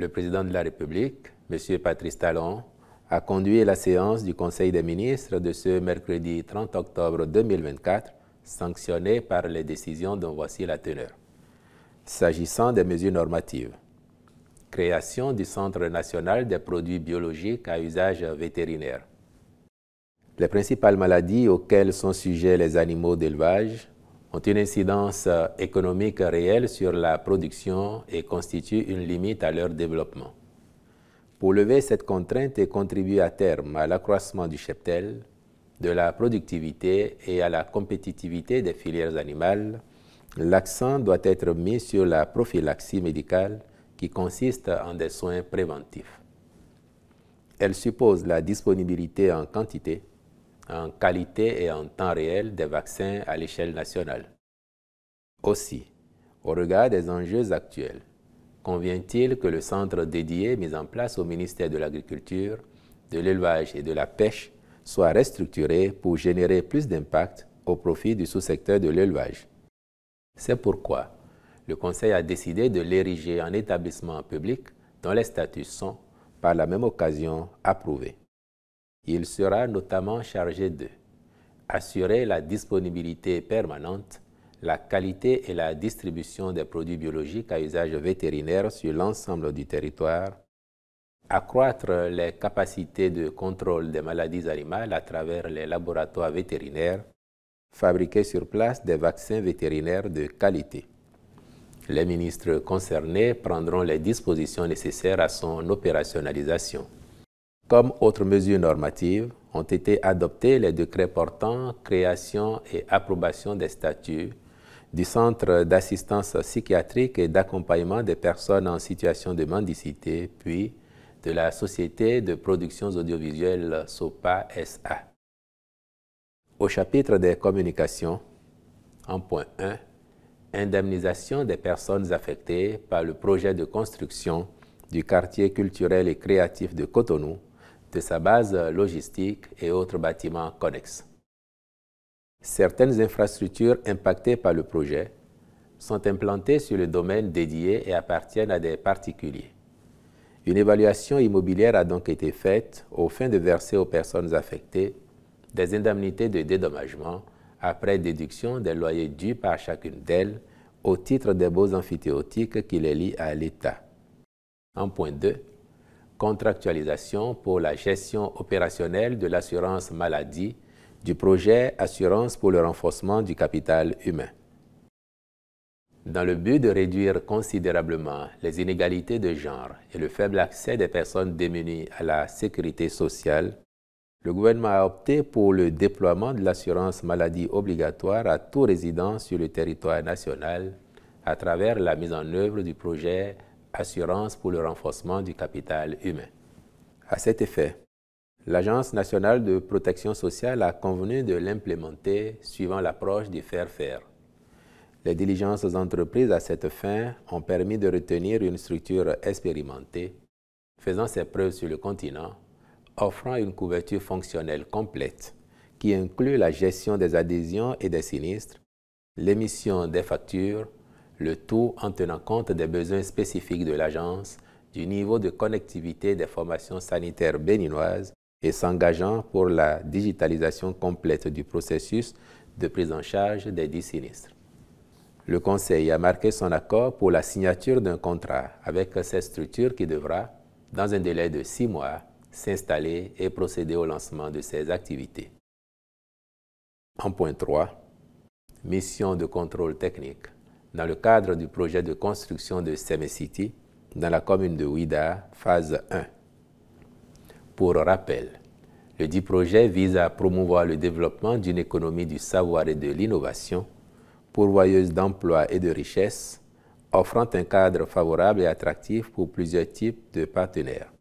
le président de la République, M. Patrice Talon, a conduit la séance du Conseil des ministres de ce mercredi 30 octobre 2024, sanctionnée par les décisions dont voici la teneur. S'agissant des mesures normatives, création du Centre national des produits biologiques à usage vétérinaire. Les principales maladies auxquelles sont sujets les animaux d'élevage ont une incidence euh, économique réelle sur la production et constituent une limite à leur développement. Pour lever cette contrainte et contribuer à terme à l'accroissement du cheptel, de la productivité et à la compétitivité des filières animales, l'accent doit être mis sur la prophylaxie médicale qui consiste en des soins préventifs. Elle suppose la disponibilité en quantité en qualité et en temps réel des vaccins à l'échelle nationale. Aussi, au regard des enjeux actuels, convient-il que le centre dédié mis en place au ministère de l'Agriculture, de l'Élevage et de la Pêche soit restructuré pour générer plus d'impact au profit du sous-secteur de l'élevage. C'est pourquoi le Conseil a décidé de l'ériger en établissement public dont les statuts sont, par la même occasion, approuvés. Il sera notamment chargé de assurer la disponibilité permanente, la qualité et la distribution des produits biologiques à usage vétérinaire sur l'ensemble du territoire, accroître les capacités de contrôle des maladies animales à travers les laboratoires vétérinaires, fabriquer sur place des vaccins vétérinaires de qualité. Les ministres concernés prendront les dispositions nécessaires à son opérationnalisation. Comme autres mesures normatives, ont été adoptés les décrets portant création et approbation des statuts du Centre d'assistance psychiatrique et d'accompagnement des personnes en situation de mendicité, puis de la Société de productions audiovisuelles SOPA SA. Au chapitre des communications, en point 1, indemnisation des personnes affectées par le projet de construction du quartier culturel et créatif de Cotonou de sa base logistique et autres bâtiments connexes. Certaines infrastructures impactées par le projet sont implantées sur le domaine dédié et appartiennent à des particuliers. Une évaluation immobilière a donc été faite au fin de verser aux personnes affectées des indemnités de dédommagement après déduction des loyers dus par chacune d'elles au titre des baux amphithéotiques qui les lient à l'État. En point 2, contractualisation pour la gestion opérationnelle de l'assurance maladie du projet Assurance pour le renforcement du capital humain. Dans le but de réduire considérablement les inégalités de genre et le faible accès des personnes démunies à la sécurité sociale, le gouvernement a opté pour le déploiement de l'assurance maladie obligatoire à tout résident sur le territoire national à travers la mise en œuvre du projet Assurance pour le renforcement du capital humain. À cet effet, l'Agence nationale de protection sociale a convenu de l'implémenter suivant l'approche du faire-faire. Les diligences entreprises à cette fin ont permis de retenir une structure expérimentée, faisant ses preuves sur le continent, offrant une couverture fonctionnelle complète qui inclut la gestion des adhésions et des sinistres, l'émission des factures, le tout en tenant compte des besoins spécifiques de l'agence, du niveau de connectivité des formations sanitaires béninoises et s'engageant pour la digitalisation complète du processus de prise en charge des dix sinistres. Le Conseil a marqué son accord pour la signature d'un contrat avec cette structure qui devra, dans un délai de six mois, s'installer et procéder au lancement de ses activités. En point 3, mission de contrôle technique dans le cadre du projet de construction de City, dans la commune de Ouida, phase 1. Pour rappel, le dit projet vise à promouvoir le développement d'une économie du savoir et de l'innovation, pourvoyeuse d'emplois et de richesses, offrant un cadre favorable et attractif pour plusieurs types de partenaires.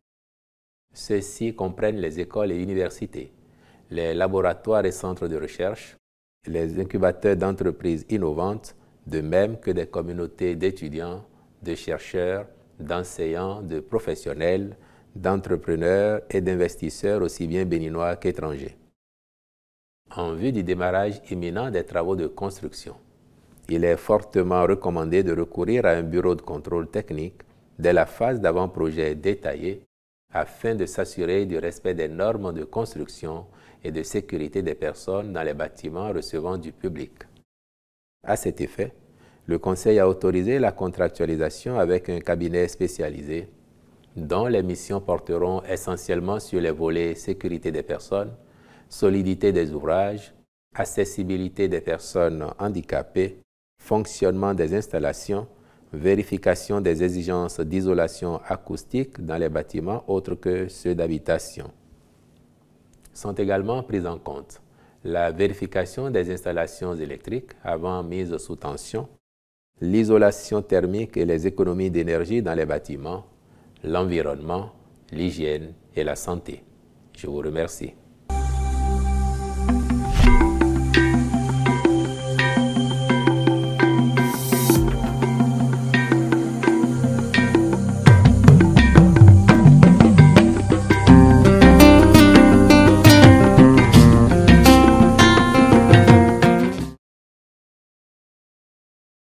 Ceux-ci comprennent les écoles et universités, les laboratoires et centres de recherche, les incubateurs d'entreprises innovantes, de même que des communautés d'étudiants, de chercheurs, d'enseignants, de professionnels, d'entrepreneurs et d'investisseurs aussi bien béninois qu'étrangers. En vue du démarrage imminent des travaux de construction, il est fortement recommandé de recourir à un bureau de contrôle technique dès la phase d'avant-projet détaillé afin de s'assurer du respect des normes de construction et de sécurité des personnes dans les bâtiments recevant du public. À cet effet, le Conseil a autorisé la contractualisation avec un cabinet spécialisé dont les missions porteront essentiellement sur les volets sécurité des personnes, solidité des ouvrages, accessibilité des personnes handicapées, fonctionnement des installations, vérification des exigences d'isolation acoustique dans les bâtiments autres que ceux d'habitation. Sont également prises en compte la vérification des installations électriques avant mise sous tension, l'isolation thermique et les économies d'énergie dans les bâtiments, l'environnement, l'hygiène et la santé. Je vous remercie.